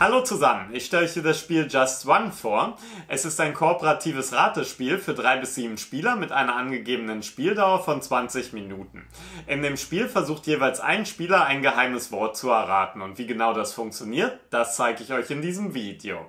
Hallo zusammen, ich stelle euch hier das Spiel Just One vor. Es ist ein kooperatives Ratespiel für drei bis sieben Spieler mit einer angegebenen Spieldauer von 20 Minuten. In dem Spiel versucht jeweils ein Spieler ein geheimes Wort zu erraten und wie genau das funktioniert, das zeige ich euch in diesem Video.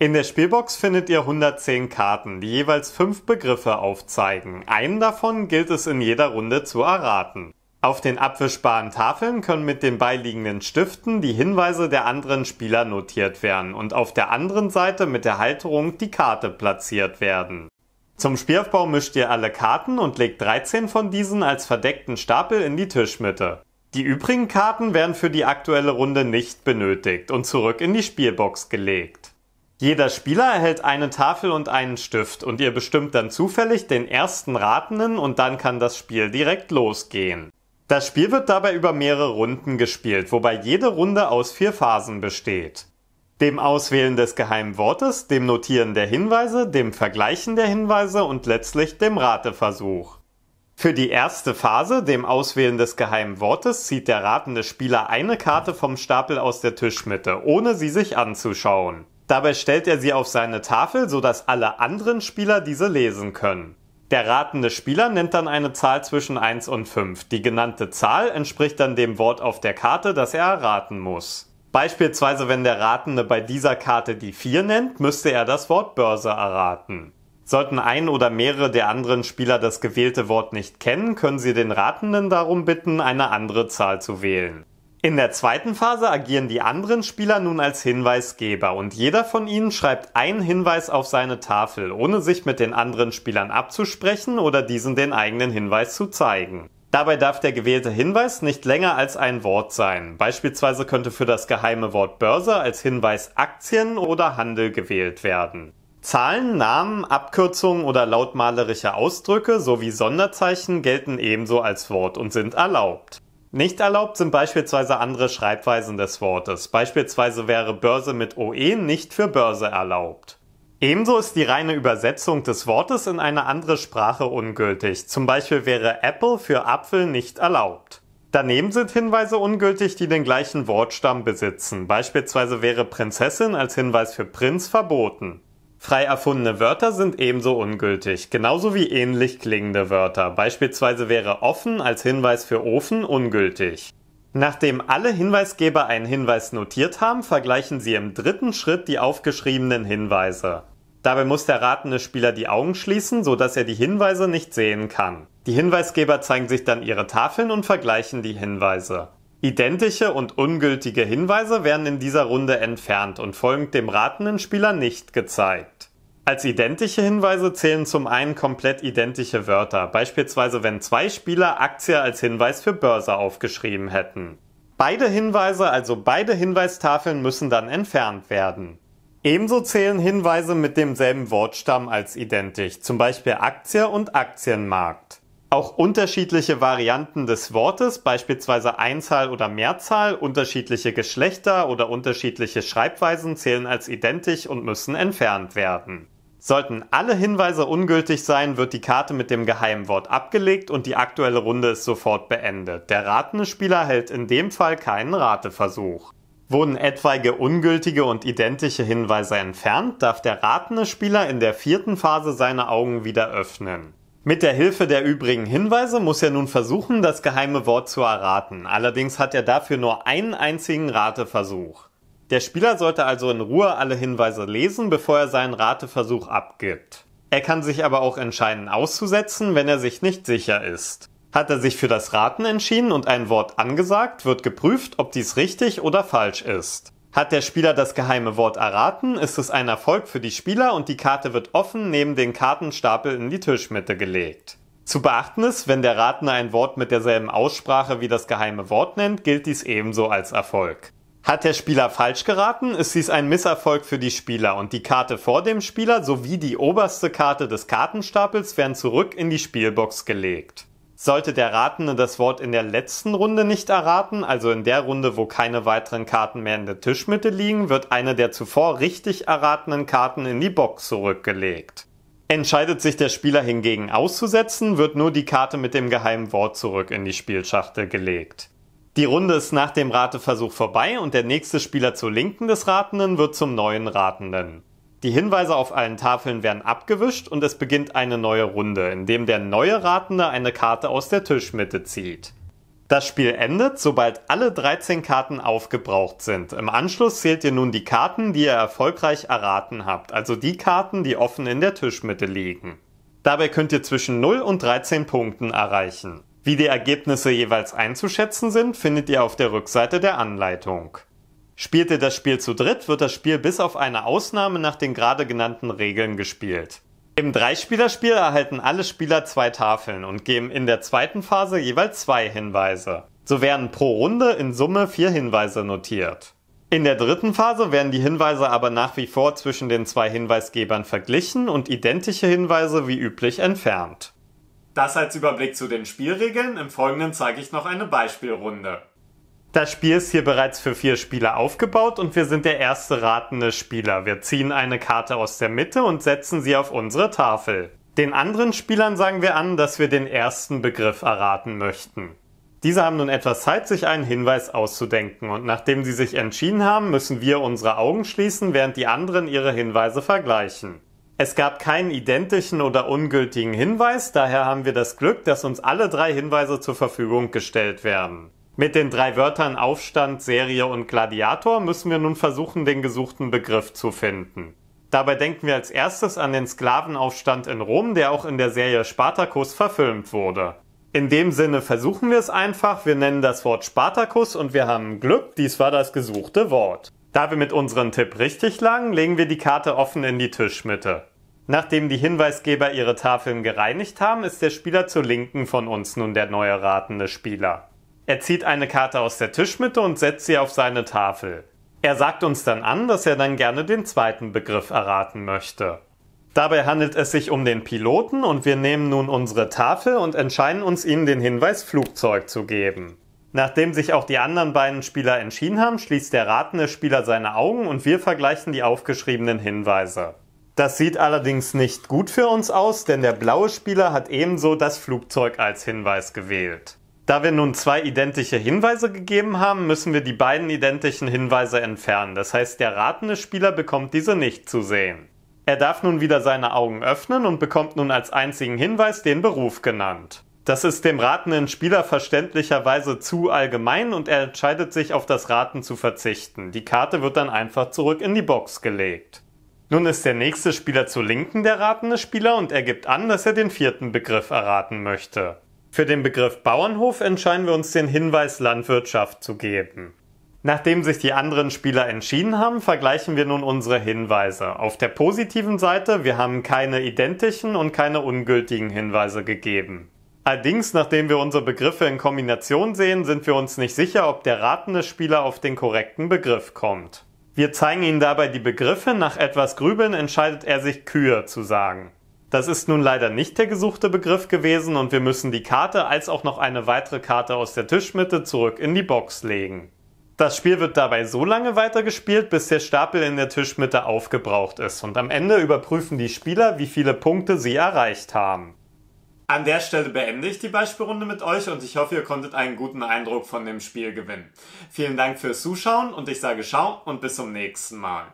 In der Spielbox findet ihr 110 Karten, die jeweils fünf Begriffe aufzeigen. Einen davon gilt es in jeder Runde zu erraten. Auf den abwischbaren Tafeln können mit den beiliegenden Stiften die Hinweise der anderen Spieler notiert werden und auf der anderen Seite mit der Halterung die Karte platziert werden. Zum Spielaufbau mischt ihr alle Karten und legt 13 von diesen als verdeckten Stapel in die Tischmitte. Die übrigen Karten werden für die aktuelle Runde nicht benötigt und zurück in die Spielbox gelegt. Jeder Spieler erhält eine Tafel und einen Stift und ihr bestimmt dann zufällig den ersten Ratenden und dann kann das Spiel direkt losgehen. Das Spiel wird dabei über mehrere Runden gespielt, wobei jede Runde aus vier Phasen besteht. Dem Auswählen des geheimen Wortes, dem Notieren der Hinweise, dem Vergleichen der Hinweise und letztlich dem Rateversuch. Für die erste Phase, dem Auswählen des geheimen Wortes, zieht der ratende Spieler eine Karte vom Stapel aus der Tischmitte, ohne sie sich anzuschauen. Dabei stellt er sie auf seine Tafel, sodass alle anderen Spieler diese lesen können. Der ratende Spieler nennt dann eine Zahl zwischen 1 und 5. Die genannte Zahl entspricht dann dem Wort auf der Karte, das er erraten muss. Beispielsweise, wenn der Ratende bei dieser Karte die 4 nennt, müsste er das Wort Börse erraten. Sollten ein oder mehrere der anderen Spieler das gewählte Wort nicht kennen, können sie den Ratenden darum bitten, eine andere Zahl zu wählen. In der zweiten Phase agieren die anderen Spieler nun als Hinweisgeber und jeder von ihnen schreibt einen Hinweis auf seine Tafel, ohne sich mit den anderen Spielern abzusprechen oder diesen den eigenen Hinweis zu zeigen. Dabei darf der gewählte Hinweis nicht länger als ein Wort sein. Beispielsweise könnte für das geheime Wort Börse als Hinweis Aktien oder Handel gewählt werden. Zahlen, Namen, Abkürzungen oder lautmalerische Ausdrücke sowie Sonderzeichen gelten ebenso als Wort und sind erlaubt. Nicht erlaubt sind beispielsweise andere Schreibweisen des Wortes. Beispielsweise wäre Börse mit OE nicht für Börse erlaubt. Ebenso ist die reine Übersetzung des Wortes in eine andere Sprache ungültig. Zum Beispiel wäre Apple für Apfel nicht erlaubt. Daneben sind Hinweise ungültig, die den gleichen Wortstamm besitzen. Beispielsweise wäre Prinzessin als Hinweis für Prinz verboten. Frei erfundene Wörter sind ebenso ungültig, genauso wie ähnlich klingende Wörter. Beispielsweise wäre offen als Hinweis für Ofen ungültig. Nachdem alle Hinweisgeber einen Hinweis notiert haben, vergleichen sie im dritten Schritt die aufgeschriebenen Hinweise. Dabei muss der ratende Spieler die Augen schließen, sodass er die Hinweise nicht sehen kann. Die Hinweisgeber zeigen sich dann ihre Tafeln und vergleichen die Hinweise. Identische und ungültige Hinweise werden in dieser Runde entfernt und folgend dem ratenden Spieler nicht gezeigt. Als identische Hinweise zählen zum einen komplett identische Wörter, beispielsweise wenn zwei Spieler Aktie als Hinweis für Börse aufgeschrieben hätten. Beide Hinweise, also beide Hinweistafeln müssen dann entfernt werden. Ebenso zählen Hinweise mit demselben Wortstamm als identisch, zum Beispiel Aktie und Aktienmarkt. Auch unterschiedliche Varianten des Wortes, beispielsweise Einzahl oder Mehrzahl, unterschiedliche Geschlechter oder unterschiedliche Schreibweisen zählen als identisch und müssen entfernt werden. Sollten alle Hinweise ungültig sein, wird die Karte mit dem Geheimwort abgelegt und die aktuelle Runde ist sofort beendet. Der ratende Spieler hält in dem Fall keinen Rateversuch. Wurden etwaige ungültige und identische Hinweise entfernt, darf der ratende Spieler in der vierten Phase seine Augen wieder öffnen. Mit der Hilfe der übrigen Hinweise muss er nun versuchen, das geheime Wort zu erraten. Allerdings hat er dafür nur einen einzigen Rateversuch. Der Spieler sollte also in Ruhe alle Hinweise lesen, bevor er seinen Rateversuch abgibt. Er kann sich aber auch entscheiden, auszusetzen, wenn er sich nicht sicher ist. Hat er sich für das Raten entschieden und ein Wort angesagt, wird geprüft, ob dies richtig oder falsch ist. Hat der Spieler das geheime Wort erraten, ist es ein Erfolg für die Spieler und die Karte wird offen neben den Kartenstapel in die Tischmitte gelegt. Zu beachten ist, wenn der Ratende ein Wort mit derselben Aussprache wie das geheime Wort nennt, gilt dies ebenso als Erfolg. Hat der Spieler falsch geraten, ist dies ein Misserfolg für die Spieler und die Karte vor dem Spieler sowie die oberste Karte des Kartenstapels werden zurück in die Spielbox gelegt. Sollte der Ratende das Wort in der letzten Runde nicht erraten, also in der Runde, wo keine weiteren Karten mehr in der Tischmitte liegen, wird eine der zuvor richtig erratenen Karten in die Box zurückgelegt. Entscheidet sich der Spieler hingegen auszusetzen, wird nur die Karte mit dem geheimen Wort zurück in die Spielschachtel gelegt. Die Runde ist nach dem Rateversuch vorbei und der nächste Spieler zur Linken des Ratenden wird zum neuen Ratenden. Die Hinweise auf allen Tafeln werden abgewischt und es beginnt eine neue Runde, in dem der neue Ratende eine Karte aus der Tischmitte zieht. Das Spiel endet, sobald alle 13 Karten aufgebraucht sind. Im Anschluss zählt ihr nun die Karten, die ihr erfolgreich erraten habt, also die Karten, die offen in der Tischmitte liegen. Dabei könnt ihr zwischen 0 und 13 Punkten erreichen. Wie die Ergebnisse jeweils einzuschätzen sind, findet ihr auf der Rückseite der Anleitung. Spielt ihr das Spiel zu dritt, wird das Spiel bis auf eine Ausnahme nach den gerade genannten Regeln gespielt. Im Dreispielerspiel erhalten alle Spieler zwei Tafeln und geben in der zweiten Phase jeweils zwei Hinweise. So werden pro Runde in Summe vier Hinweise notiert. In der dritten Phase werden die Hinweise aber nach wie vor zwischen den zwei Hinweisgebern verglichen und identische Hinweise wie üblich entfernt. Das als Überblick zu den Spielregeln. Im Folgenden zeige ich noch eine Beispielrunde. Das Spiel ist hier bereits für vier Spieler aufgebaut und wir sind der erste ratende Spieler. Wir ziehen eine Karte aus der Mitte und setzen sie auf unsere Tafel. Den anderen Spielern sagen wir an, dass wir den ersten Begriff erraten möchten. Diese haben nun etwas Zeit, sich einen Hinweis auszudenken und nachdem sie sich entschieden haben, müssen wir unsere Augen schließen, während die anderen ihre Hinweise vergleichen. Es gab keinen identischen oder ungültigen Hinweis, daher haben wir das Glück, dass uns alle drei Hinweise zur Verfügung gestellt werden. Mit den drei Wörtern Aufstand, Serie und Gladiator müssen wir nun versuchen, den gesuchten Begriff zu finden. Dabei denken wir als erstes an den Sklavenaufstand in Rom, der auch in der Serie Spartacus verfilmt wurde. In dem Sinne versuchen wir es einfach, wir nennen das Wort Spartacus und wir haben Glück, dies war das gesuchte Wort. Da wir mit unserem Tipp richtig lagen, legen wir die Karte offen in die Tischmitte. Nachdem die Hinweisgeber ihre Tafeln gereinigt haben, ist der Spieler zur Linken von uns nun der neue ratende Spieler. Er zieht eine Karte aus der Tischmitte und setzt sie auf seine Tafel. Er sagt uns dann an, dass er dann gerne den zweiten Begriff erraten möchte. Dabei handelt es sich um den Piloten und wir nehmen nun unsere Tafel und entscheiden uns, ihm den Hinweis Flugzeug zu geben. Nachdem sich auch die anderen beiden Spieler entschieden haben, schließt der ratende Spieler seine Augen und wir vergleichen die aufgeschriebenen Hinweise. Das sieht allerdings nicht gut für uns aus, denn der blaue Spieler hat ebenso das Flugzeug als Hinweis gewählt. Da wir nun zwei identische Hinweise gegeben haben, müssen wir die beiden identischen Hinweise entfernen. Das heißt, der ratende Spieler bekommt diese nicht zu sehen. Er darf nun wieder seine Augen öffnen und bekommt nun als einzigen Hinweis den Beruf genannt. Das ist dem ratenden Spieler verständlicherweise zu allgemein und er entscheidet sich auf das Raten zu verzichten. Die Karte wird dann einfach zurück in die Box gelegt. Nun ist der nächste Spieler zu Linken der ratende Spieler und er gibt an, dass er den vierten Begriff erraten möchte. Für den Begriff Bauernhof entscheiden wir uns den Hinweis Landwirtschaft zu geben. Nachdem sich die anderen Spieler entschieden haben, vergleichen wir nun unsere Hinweise. Auf der positiven Seite, wir haben keine identischen und keine ungültigen Hinweise gegeben. Allerdings, nachdem wir unsere Begriffe in Kombination sehen, sind wir uns nicht sicher, ob der ratende Spieler auf den korrekten Begriff kommt. Wir zeigen Ihnen dabei die Begriffe, nach etwas Grübeln entscheidet er sich Kühe zu sagen. Das ist nun leider nicht der gesuchte Begriff gewesen und wir müssen die Karte als auch noch eine weitere Karte aus der Tischmitte zurück in die Box legen. Das Spiel wird dabei so lange weitergespielt, bis der Stapel in der Tischmitte aufgebraucht ist und am Ende überprüfen die Spieler, wie viele Punkte sie erreicht haben. An der Stelle beende ich die Beispielrunde mit euch und ich hoffe, ihr konntet einen guten Eindruck von dem Spiel gewinnen. Vielen Dank fürs Zuschauen und ich sage Ciao und bis zum nächsten Mal.